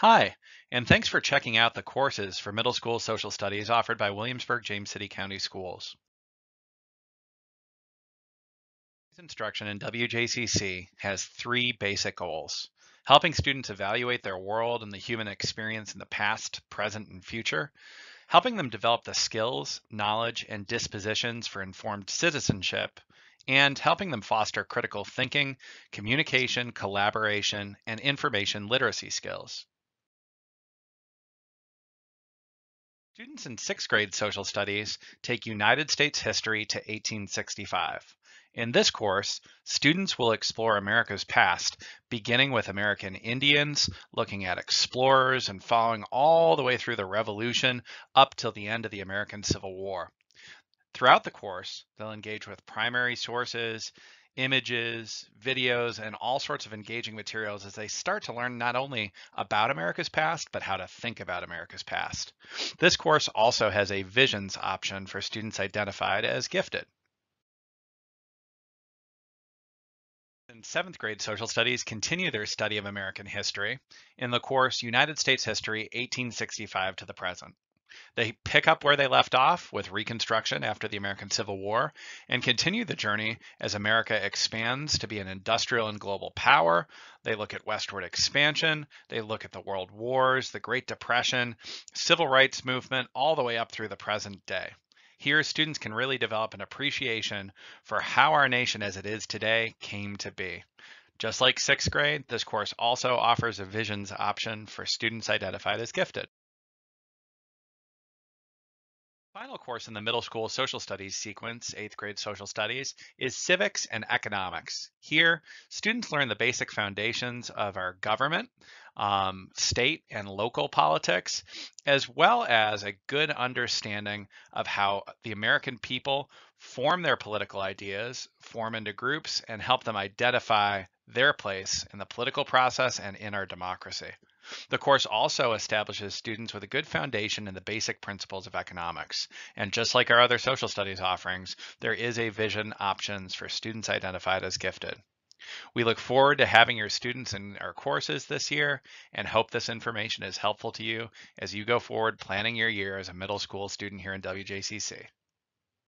Hi, and thanks for checking out the courses for middle school social studies offered by Williamsburg James City County Schools. Instruction in WJCC has three basic goals. Helping students evaluate their world and the human experience in the past, present, and future. Helping them develop the skills, knowledge, and dispositions for informed citizenship. And helping them foster critical thinking, communication, collaboration, and information literacy skills. Students in sixth grade social studies take United States history to 1865. In this course, students will explore America's past, beginning with American Indians, looking at explorers, and following all the way through the Revolution up till the end of the American Civil War. Throughout the course, they'll engage with primary sources, images, videos, and all sorts of engaging materials as they start to learn not only about America's past, but how to think about America's past. This course also has a visions option for students identified as gifted. and seventh grade social studies continue their study of American history in the course United States History 1865 to the present. They pick up where they left off with Reconstruction after the American Civil War and continue the journey as America expands to be an industrial and global power. They look at westward expansion, they look at the world wars, the Great Depression, civil rights movement, all the way up through the present day. Here, students can really develop an appreciation for how our nation as it is today came to be. Just like sixth grade, this course also offers a visions option for students identified as gifted. Final course in the middle school social studies sequence, eighth grade social studies, is civics and economics. Here, students learn the basic foundations of our government, um, state, and local politics, as well as a good understanding of how the American people form their political ideas, form into groups, and help them identify their place in the political process and in our democracy. The course also establishes students with a good foundation in the basic principles of economics. And just like our other social studies offerings, there is a vision options for students identified as gifted. We look forward to having your students in our courses this year and hope this information is helpful to you as you go forward planning your year as a middle school student here in WJCC.